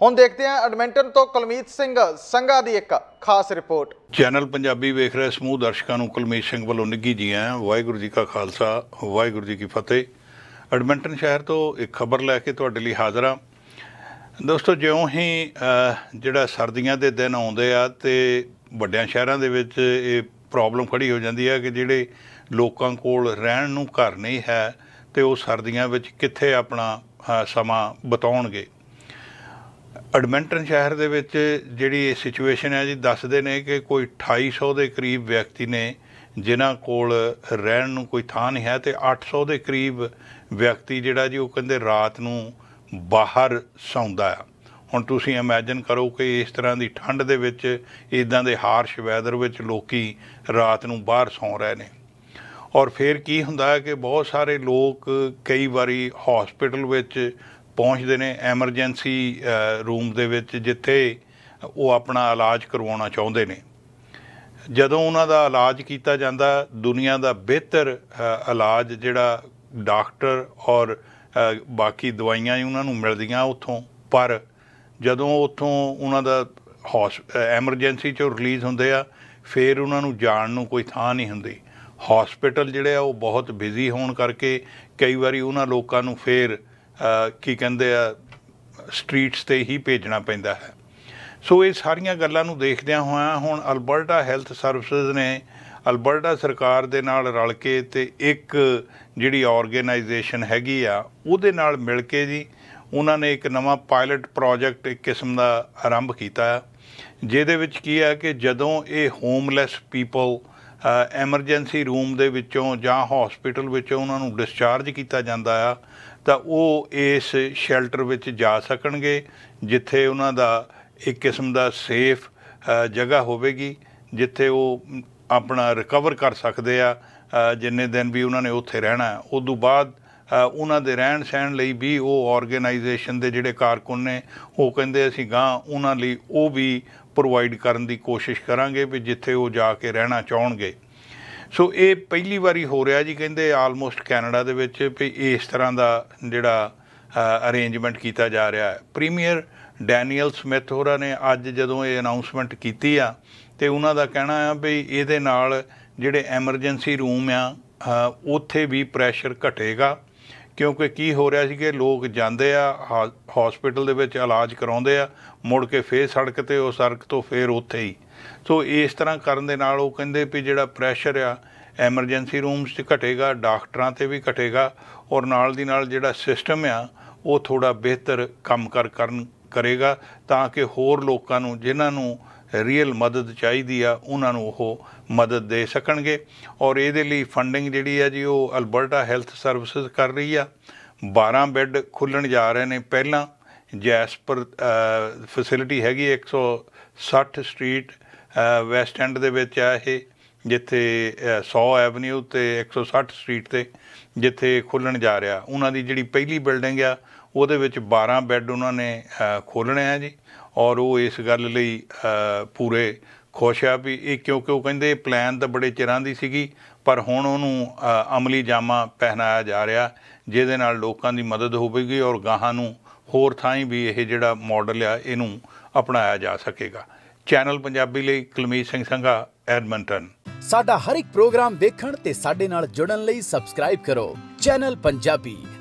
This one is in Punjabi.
ਹੁਣ ਦੇਖਦੇ ਹਾਂ ਐਡਮਿੰਟਨ ਤੋਂ ਕੁਲਮੀਤ ਸਿੰਘ ਸੰਘਾ ਦੀ ਇੱਕ ਖਾਸ ਰਿਪੋਰਟ ਚੈਨਲ ਪੰਜਾਬੀ ਵੇਖ ਰਹੇ ਸਮੂਹ ਦਰਸ਼ਕਾਂ ਨੂੰ ਕੁਲਮੀਤ ਸਿੰਘ ਵੱਲੋਂ ਨਿੱਗੀ ਜੀ ਆ ਵਾਹਿਗੁਰੂ ਜੀ ਕਾ ਖਾਲਸਾ ਵਾਹਿਗੁਰੂ ਜੀ ਕੀ ਫਤਿਹ ਐਡਮਿੰਟਨ ਸ਼ਹਿਰ ਤੋਂ ਇੱਕ ਖਬਰ ਲੈ ਕੇ ਤੁਹਾਡੇ ਲਈ ਹਾਜ਼ਰ ਆ ਦੋਸਤੋ ਜਿਉਂ ਹੀ ਜਿਹੜਾ ਸਰਦੀਆਂ ਦੇ ਦਿਨ ਆਉਂਦੇ ਆ ਤੇ ਵੱਡਿਆਂ ਸ਼ਹਿਰਾਂ ਦੇ ਵਿੱਚ ਇਹ ਪ੍ਰੋਬਲਮ ਖੜੀ ਹੋ ਜਾਂਦੀ ਹੈ ਕਿ ਜਿਹੜੇ ਲੋਕਾਂ ਕੋਲ ਰਹਿਣ ਨੂੰ ਘਰ ਨਹੀਂ ਹੈ ਤੇ ਉਹ ਸਰਦੀਆਂ ਵਿੱਚ ਕਿੱਥੇ ਆਪਣਾ ਸਮਾਂ ਬਤਾਉਣਗੇ ਐਡਮਿੰਟਨ ਸ਼ਹਿਰ ਦੇ ਵਿੱਚ ਜਿਹੜੀ ਇਹ ਸਿਚੁਏਸ਼ਨ ਹੈ ਜੀ ਦੱਸਦੇ ਨੇ ਕਿ ਕੋਈ 2800 ਦੇ ਕਰੀਬ ਵਿਅਕਤੀ ਨੇ ਜਿਨ੍ਹਾਂ ਕੋਲ ਰਹਿਣ ਨੂੰ ਕੋਈ ਥਾਂ ਨਹੀਂ ਹੈ ਤੇ 800 ਦੇ ਕਰੀਬ ਵਿਅਕਤੀ ਜਿਹੜਾ ਜੀ ਉਹ ਕਹਿੰਦੇ ਰਾਤ ਨੂੰ ਬਾਹਰ ਸੌਂਦਾ ਆ ਹੁਣ ਤੁਸੀਂ ਇਮੇਜਿਨ ਕਰੋ ਕਿ ਇਸ ਤਰ੍ਹਾਂ ਦੀ ਠੰਡ ਦੇ ਵਿੱਚ ਇਦਾਂ ਦੇ ਹਾਰਸ਼ ਵੈਦਰ ਵਿੱਚ ਲੋਕੀ ਰਾਤ ਨੂੰ ਬਾਹਰ ਸੌਂ ਰਹੇ ਨੇ ਔਰ ਫਿਰ ਕੀ ਹੁੰਦਾ ਹੈ ਕਿ ਬਹੁਤ ਸਾਰੇ ਲੋਕ ਕਈ ਵਾਰੀ ਹਸਪੀਟਲ ਵਿੱਚ ਪਹੁੰਚਦੇ ਨੇ ਐਮਰਜੈਂਸੀ ਰੂਮ ਦੇ ਵਿੱਚ ਜਿੱਥੇ ਉਹ ਆਪਣਾ ਇਲਾਜ ਕਰਵਾਉਣਾ ਚਾਹੁੰਦੇ ਨੇ ਜਦੋਂ ਉਹਨਾਂ ਦਾ ਇਲਾਜ ਕੀਤਾ ਜਾਂਦਾ ਦੁਨੀਆ ਦਾ ਬਿਹਤਰ ਇਲਾਜ ਜਿਹੜਾ ਡਾਕਟਰ ਔਰ ਬਾਕੀ ਦਵਾਈਆਂ ਉਹਨਾਂ ਨੂੰ ਮਿਲਦੀਆਂ ਉੱਥੋਂ ਪਰ ਜਦੋਂ ਉੱਥੋਂ ਉਹਨਾਂ ਦਾ ਐਮਰਜੈਂਸੀ ਚੋਂ ਰਿਲੀਜ਼ ਹੁੰਦੇ ਆ ਫਿਰ ਉਹਨਾਂ ਨੂੰ ਜਾਣ ਨੂੰ ਕੋਈ ਥਾਂ ਨਹੀਂ ਹੁੰਦੀ ਹਸਪੀਟਲ ਜਿਹੜੇ ਆ ਉਹ ਬਹੁਤ ਬਿਜ਼ੀ ਹੋਣ ਕਰਕੇ ਕਈ ਵਾਰੀ ਉਹਨਾਂ ਲੋਕਾਂ ਨੂੰ ਫੇਰ ਕੀ ਕਹਿੰਦੇ ਆ ਸਟਰੀਟਸ ਤੇ ਹੀ ਭੇਜਣਾ ਪੈਂਦਾ ਹੈ ਸੋ ਇਹ ਸਾਰੀਆਂ ਗੱਲਾਂ ਨੂੰ ਦੇਖਦਿਆਂ ਹੋਇਆਂ ਹੁਣ ਅਲਬਰਟਾ ਹੈਲਥ ਸਰਵਿਸਿਜ਼ ਨੇ ਅਲਬਰਟਾ ਸਰਕਾਰ ਦੇ ਨਾਲ ਰਲ ਕੇ ਤੇ ਇੱਕ ਜਿਹੜੀ ਆਰਗੇਨਾਈਜੇਸ਼ਨ ਹੈਗੀ ਆ ਉਹਦੇ ਨਾਲ ਮਿਲ ਕੇ ਜੀ ਉਹਨਾਂ ਨੇ ਇੱਕ ਨਵਾਂ ਪਾਇਲਟ ਪ੍ਰੋਜੈਕਟ ਇੱਕ ਕਿਸਮ ਦਾ ਆਰੰਭ ਕੀਤਾ ਜਿਹਦੇ ਵਿੱਚ ਕੀ ਹੈ ਕਿ ਜਦੋਂ ਇਹ ਹੋਮਲੈਸ ਪੀਪਲ ਐਮਰਜੈਂਸੀ ਰੂਮ ਦੇ ਵਿੱਚੋਂ ਜਾਂ ਹਸਪੀਟਲ ਵਿੱਚੋਂ ਉਹਨਾਂ ਨੂੰ ਡਿਸਚਾਰਜ ਕੀਤਾ ਜਾਂਦਾ ਆ ਤਾਂ ਉਹ ਇਸ ਸ਼ੈਲਟਰ ਵਿੱਚ ਜਾ ਸਕਣਗੇ ਜਿੱਥੇ ਉਹਨਾਂ ਦਾ ਇੱਕ ਕਿਸਮ ਦਾ ਸੇਫ ਜਗ੍ਹਾ ਹੋਵੇਗੀ ਜਿੱਥੇ ਉਹ ਆਪਣਾ ਰਿਕਵਰ ਕਰ ਸਕਦੇ ਆ ਜਿੰਨੇ ਦਿਨ ਵੀ ਉਹਨਾਂ ਨੇ ਉੱਥੇ ਰਹਿਣਾ ਉਸ ਤੋਂ ਬਾਅਦ ਉਹਨਾਂ ਦੇ ਰਹਿਣ ਸਹਿਣ ਲਈ ਵੀ ਉਹ ਆਰਗੇਨਾਈਜੇਸ਼ਨ ਦੇ ਜਿਹੜੇ ਕਾਰਕੁਨ ਨੇ ਉਹ ਕਹਿੰਦੇ ਅਸੀਂ ਗਾਂ ਉਹਨਾਂ ਲਈ ਉਹ ਵੀ ਪ੍ਰੋਵਾਈਡ ਕਰਨ ਦੀ ਕੋਸ਼ਿਸ਼ ਕਰਾਂਗੇ ਵੀ ਜਿੱਥੇ ਉਹ ਜਾ ਕੇ ਰਹਿਣਾ ਚਾਹਣਗੇ ਸੋ ਇਹ ਪਹਿਲੀ ਵਾਰੀ ਹੋ ਰਿਹਾ ਜੀ ਕਹਿੰਦੇ ਆਲਮੋਸਟ ਕੈਨੇਡਾ ਦੇ ਵਿੱਚ ਵੀ ਇਸ ਤਰ੍ਹਾਂ ਦਾ ਜਿਹੜਾ ਅਰੇਂਜਮੈਂਟ ਕੀਤਾ ਜਾ ਰਿਹਾ ਹੈ ਪ੍ਰੀਮੀਅਰ ਡੈਨੀਅਲ ਸਮਿਥ ਹੋਰਾਂ ਨੇ ਅੱਜ ਜਦੋਂ ਇਹ ਅਨਾਉਂਸਮੈਂਟ ਕੀਤੀ ਆ ਤੇ ਉਹਨਾਂ ਦਾ ਕਹਿਣਾ ਆ ਵੀ ਇਹਦੇ ਨਾਲ ਜਿਹੜੇ ਐਮਰਜੈਂਸੀ ਰੂਮ ਆ ਉੱਥੇ ਵੀ ਪ੍ਰੈਸ਼ਰ ਘਟੇਗਾ ਕਿਉਂਕਿ ਕੀ ਹੋ ਰਿਹਾ ਸੀ ਕਿ ਲੋਕ ਜਾਂਦੇ ਆ ਹਸਪੀਟਲ ਦੇ ਵਿੱਚ ਇਲਾਜ ਕਰਾਉਂਦੇ ਆ ਮੁੜ ਕੇ ਫੇਰ ਸੜਕ ਤੇ ਉਹ ਸੜਕ ਤੋਂ ਫੇਰ ਉੱਥੇ ਹੀ ਸੋ ਇਸ ਤਰ੍ਹਾਂ ਕਰਨ ਦੇ ਨਾਲ ਉਹ ਕਹਿੰਦੇ ਵੀ ਜਿਹੜਾ ਪ੍ਰੈਸ਼ਰ ਆ ਐਮਰਜੈਂਸੀ ਰੂਮਸ 'ਚ ਘਟੇਗਾ ਡਾਕਟਰਾਂ ਤੇ ਵੀ ਘਟੇਗਾ ਔਰ ਨਾਲ ਦੀ ਨਾਲ ਜਿਹੜਾ ਸਿਸਟਮ ਆ ਉਹ ਥੋੜਾ ਬਿਹਤਰ ਕੰਮ ਕਰ ਕਰਨ ਕਰੇਗਾ ਤਾਂ ਕਿ ਹੋਰ ਲੋਕਾਂ ਨੂੰ ਜਿਨ੍ਹਾਂ ਨੂੰ ਰੀਅਲ ਮਦਦ ਚਾਹੀਦੀ ਆ ਉਹਨਾਂ ਨੂੰ ਉਹ ਮਦਦ ਦੇ ਸਕਣਗੇ ਔਰ ਇਹਦੇ ਲਈ ਫੰਡਿੰਗ ਜਿਹੜੀ ਆ ਜੀ ਉਹ ਅਲਬਰਟਾ ਹੈਲਥ ਸਰਵਿਸਿਜ਼ ਕਰ ਰਹੀ ਆ 12 ਬੈੱਡ ਖੁੱਲਣ ਜਾ ਰਹੇ ਨੇ ਪਹਿਲਾਂ ਜੈਸਪਰ ਫੈਸਿਲਿਟੀ ਹੈਗੀ 160 ਸਟਰੀਟ ਵੈਸਟ ਐਂਡ ਦੇ ਵਿੱਚ ਆ ਇਹ ਜਿੱਥੇ 100 ਐਵਨਿਊ ਤੇ 160 ਸਟਰੀਟ ਤੇ ਜਿੱਥੇ ਖੁੱਲਣ ਜਾ ਰਿਹਾ ਉਹਨਾਂ ਦੀ ਜਿਹੜੀ ਪਹਿਲੀ ਬਿਲਡਿੰਗ ਆ ਉਹਦੇ ਵਿੱਚ 12 ਬੈੱਡ ਉਹਨਾਂ ਨੇ ਖੋਲਣੇ ਆ ਜੀ ਔਰ ਉਹ ਇਸ ਗੱਲ ਲਈ ਪੂਰੇ ਖੁਸ਼ ਆ ਵੀ ਇਹ ਕਿਉਂਕਿ ਉਹ ਕਹਿੰਦੇ ਪਲਾਨ ਤਾਂ ਬੜੇ ਚਿਰਾਂ ਦੀ ਸੀਗੀ ਪਰ ਹੁਣ ਉਹਨੂੰ ਅਮਲੀ ਜਾਮਾ ਪਹਿਨਾਇਆ ਜਾ ਰਿਹਾ ਜਿਹਦੇ ਨਾਲ ਲੋਕਾਂ ਦੀ ਮਦਦ ਹੋਵੇਗੀ ਔਰ ਗਾਹਾਂ ਨੂੰ ਹੋਰ ਥਾਂ ਵੀ ਇਹ ਜਿਹੜਾ ਮਾਡਲ ਆ ਇਹਨੂੰ ਅਪਣਾਇਆ ਜਾ ਸਕੇਗਾ ਚੈਨਲ ਪੰਜਾਬੀ ਲਈ ਕਲਮੀਤ ਸਿੰਘ ਸੰਘਾ ਐਡਮੰਟਨ ਸਾਡਾ ਹਰ ਇੱਕ ਪ੍ਰੋਗਰਾਮ ਦੇਖਣ ਤੇ ਸਾਡੇ ਨਾਲ ਜੁੜਨ ਲਈ ਸਬਸਕ੍ਰਾਈਬ ਕਰੋ ਚੈਨਲ ਪੰਜਾਬੀ